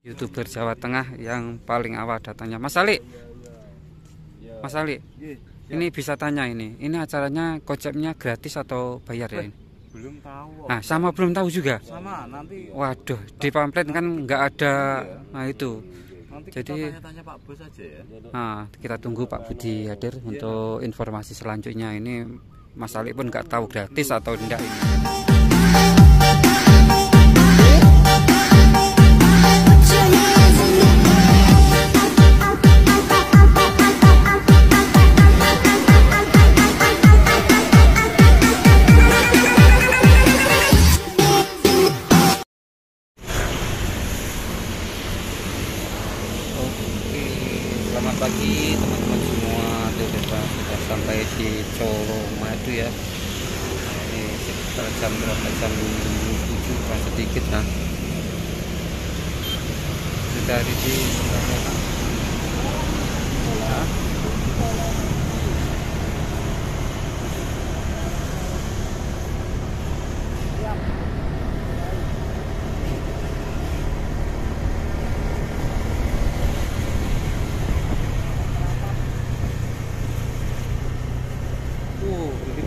youtuber Jawa Tengah yang paling awal datangnya Mas Ali Mas Ali iya, iya. ini bisa tanya ini ini acaranya konsepnya gratis atau bayar ya eh, belum tahu nah sama belum tahu juga sama nanti waduh di pamflet kan nggak ada nah itu Nanti Jadi kita tanya, tanya Pak Bos aja ya. Nah, kita tunggu Pak Budi hadir iya. untuk informasi selanjutnya. Ini Mas Ali pun nggak tahu gratis atau tidak ini.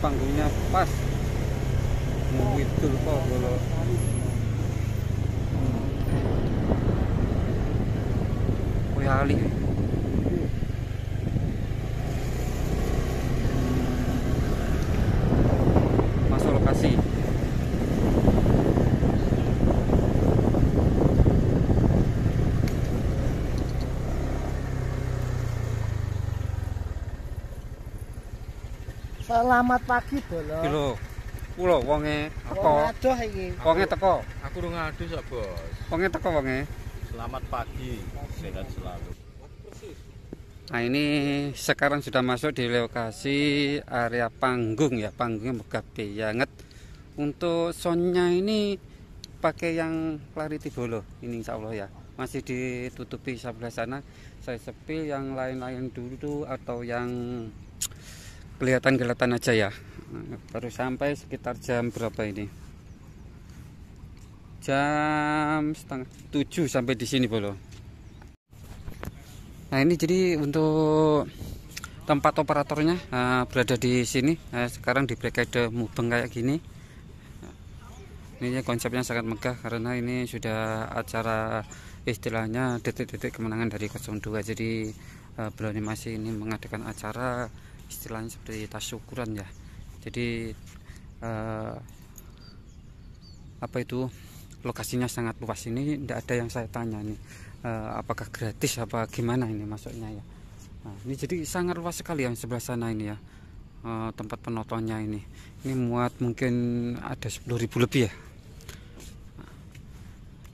panggungnya pas mau itu lupa kalau 压力。Selamat pagi, Bolo. Lho. Kulo wonge teko. Wonge teko. Aku rung adus, Bos. Wonge teko wonge. Selamat pagi, sehat selalu. Nah ini sekarang sudah masuk di lokasi area panggung ya, panggungnya megah banget. Untuk sonnya ini pakai yang clarity bolo, ini insya Allah ya. Masih ditutupi sebelah sana, saya sepil yang lain-lain dulu atau yang kelihatan-kelihatan aja ya. Nah, baru sampai sekitar jam berapa ini? jam setengah tujuh sampai di sini Bolo. Nah ini jadi untuk tempat operatornya uh, berada di sini. Uh, sekarang di blokade mubeng kayak gini. Ini konsepnya sangat megah karena ini sudah acara istilahnya detik-detik kemenangan dari 02 jadi uh, masih ini mengadakan acara istilahnya seperti tasyukuran ya jadi uh, apa itu lokasinya sangat luas ini tidak ada yang saya tanya nih eh, uh, apakah gratis apa gimana ini maksudnya ya nah, ini jadi sangat luas sekali yang sebelah sana ini ya uh, tempat penontonnya ini ini muat mungkin ada 10.000 lebih ya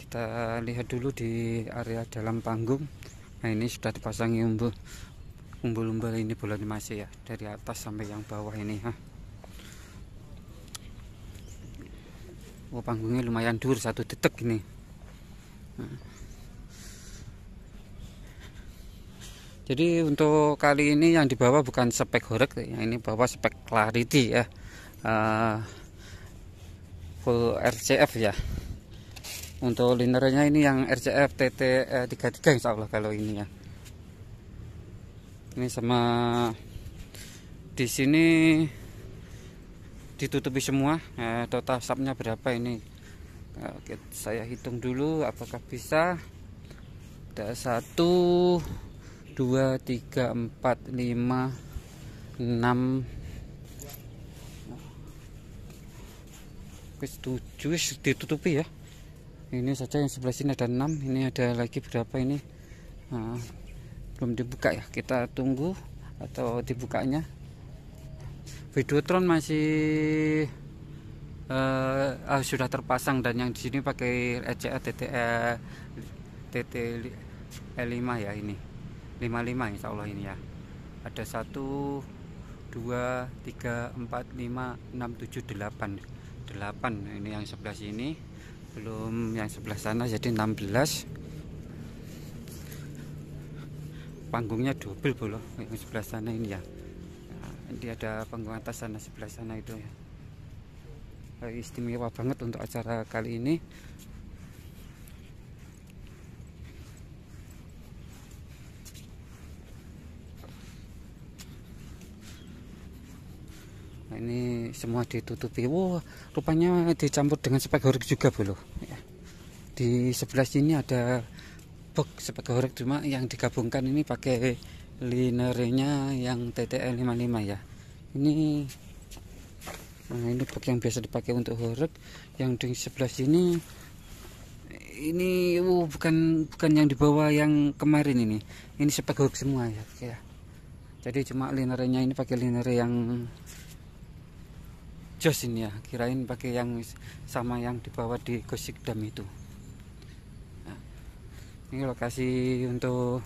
kita lihat dulu di area dalam panggung nah ini sudah dipasangi umbul umbul-umbul ini bulan masih ya dari atas sampai yang bawah ini ha. Oh panggungnya lumayan dur satu detik ini. Nah. Jadi untuk kali ini yang dibawa bukan spek horek, yang ini bawa spek clarity ya, uh, full RCF ya. Untuk linernya ini yang RCF TT33 eh, insya Allah kalau ini ya. Ini sama di sini ditutupi semua eh, total sapnya berapa ini eh, Oke, saya hitung dulu apakah bisa ada 1 2 3 4 5 6 7 ditutupi ya ini saja yang sebelah sini ada 6 ini ada lagi berapa ini nah, belum dibuka ya kita tunggu atau dibukanya Videotron masih uh, uh, sudah terpasang dan yang di sini pakai ECE TT e, TT E5 ya ini 55 insya Allah ini ya ada satu dua tiga empat lima enam tujuh delapan delapan ini yang sebelah sini belum yang sebelah sana jadi 16 panggungnya double bolo yang sebelah sana ini ya dia ada panggung atas sana sebelah sana itu ya eh, istimewa banget untuk acara kali ini nah, ini semua ditutupi wow rupanya dicampur dengan sepak horik juga belum ya. di sebelah sini ada box sepak horik cuma yang digabungkan ini pakai linernya yang TTL 55 ya ini nah ini bug yang biasa dipakai untuk horek yang di sebelah sini ini uh, bukan bukan yang dibawa yang kemarin ini ini sepak horek semua ya, ya, jadi cuma linernya ini pakai liner yang jos ini ya kirain pakai yang sama yang dibawa di Gosik Dam itu nah, ini lokasi untuk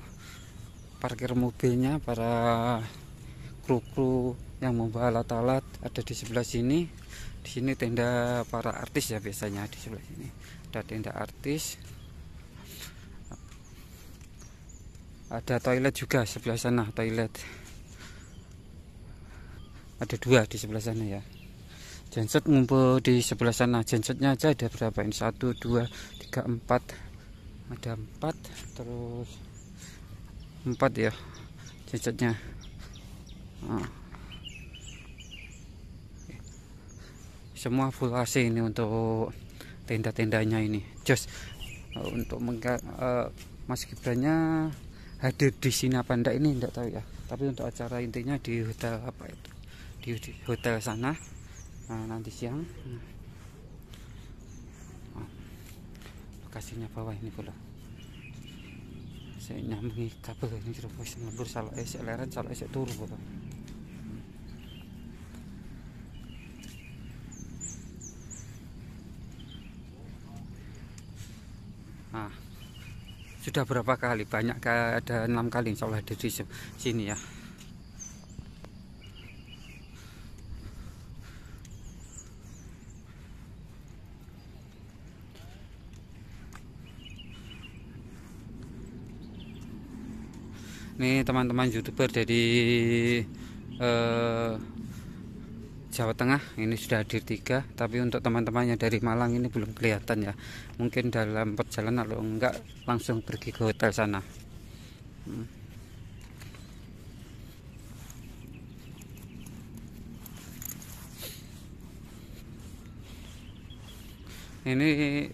parkir mobilnya para kru-kru yang membawa alat-alat ada di sebelah sini di sini tenda para artis ya biasanya di sebelah sini ada tenda artis ada toilet juga sebelah sana toilet ada dua di sebelah sana ya genset ngumpul di sebelah sana gensetnya aja ada berapa ini satu dua tiga empat ada empat terus empat ya cacatnya ah. semua full AC ini untuk tenda-tendanya ini just eh, untuk uh, Mas gibranya hadir di sini apa enggak ini enggak tahu ya tapi untuk acara intinya di hotel apa itu di, di hotel sana nah, nanti siang nah. lokasinya bawah ini pula saya nyambungi kabel ini terus wis mundur salah esek leren salah esek turu Nah, sudah berapa kali? Banyak ada enam kali insyaallah Allah di sini ya. Ini teman-teman youtuber dari eh, Jawa Tengah ini sudah hadir tiga tapi untuk teman teman yang dari Malang ini belum kelihatan ya mungkin dalam perjalanan kalau enggak langsung pergi ke hotel sana hmm. ini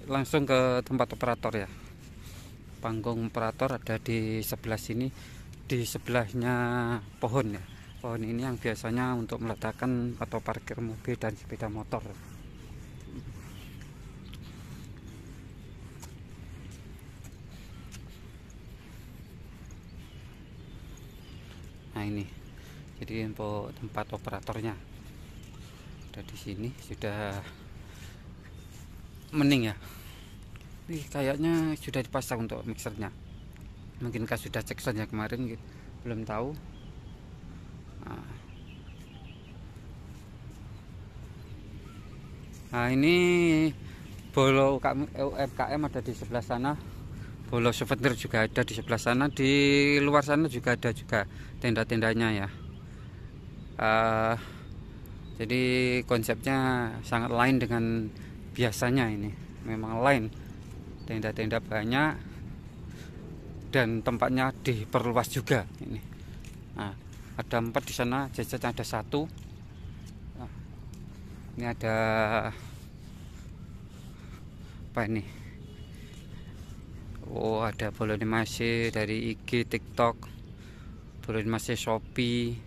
langsung ke tempat operator ya panggung operator ada di sebelah sini di sebelahnya pohon ya pohon ini yang biasanya untuk meletakkan atau parkir mobil dan sepeda motor nah ini jadi info tempat operatornya ada di sini sudah mening ya ini kayaknya sudah dipasang untuk mixernya mungkinkah sudah cek saja kemarin gitu belum tahu nah. ini bolo UMKM ada di sebelah sana bolo souvenir juga ada di sebelah sana di luar sana juga ada juga tenda-tendanya ya uh, jadi konsepnya sangat lain dengan biasanya ini memang lain tenda-tenda banyak dan tempatnya diperluas juga ini nah, ada empat di sana jajan ada satu nah, ini ada apa ini Oh ada masih dari IG TikTok masih Shopee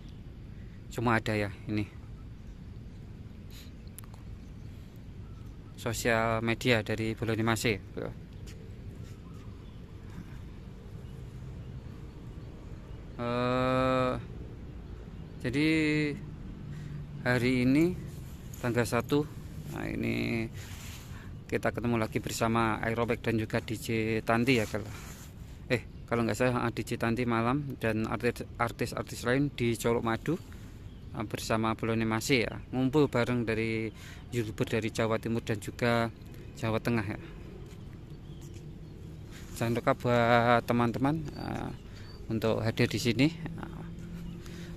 cuma ada ya ini sosial media dari masih eh, jadi hari ini tanggal 1 nah ini kita ketemu lagi bersama Aerobek dan juga DJ Tanti ya kalau eh kalau nggak salah ah, DJ Tanti malam dan artis-artis lain di Colok Madu ah, bersama Masih ya ngumpul bareng dari youtuber dari Jawa Timur dan juga Jawa Tengah ya jangan lupa buat teman-teman ah, untuk hadir di sini.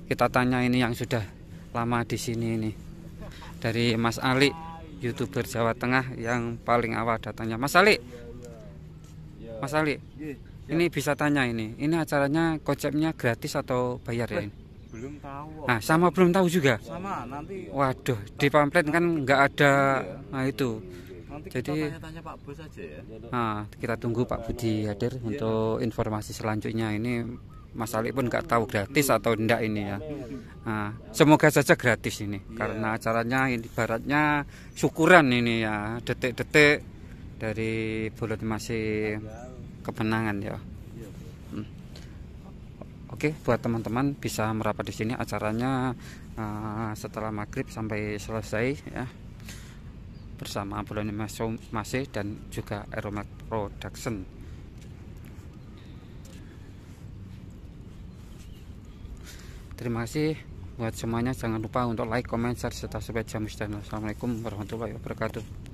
Kita tanya ini yang sudah lama di sini ini. Dari Mas Ali, YouTuber Jawa Tengah yang paling awal datangnya. Mas Ali. Ya. Mas Ali. Iya, ya. Ini bisa tanya ini. Ini acaranya konsepnya gratis atau bayar ya eh, ini? belum tahu. Nah, sama belum tahu juga. Sama nanti. Waduh, di pamflet kan nggak ada. Iya. Nah itu. Nanti Jadi kita tanya, Pak Bos aja ya. Nah, kita tunggu Pak Budi hadir ya. untuk iya. informasi selanjutnya ini Mas Ali pun nggak tahu gratis atau tidak ini ya. Nah, semoga saja gratis ini ya. karena acaranya ini baratnya syukuran ini ya detik-detik dari bulat masih kemenangan ya. Hmm. Oke, buat teman-teman bisa merapat di sini acaranya uh, setelah maghrib sampai selesai ya bersama Bulan Masih dan juga Aeromat Production terima kasih buat semuanya jangan lupa untuk like, comment, share, serta subscribe channel assalamualaikum warahmatullahi wabarakatuh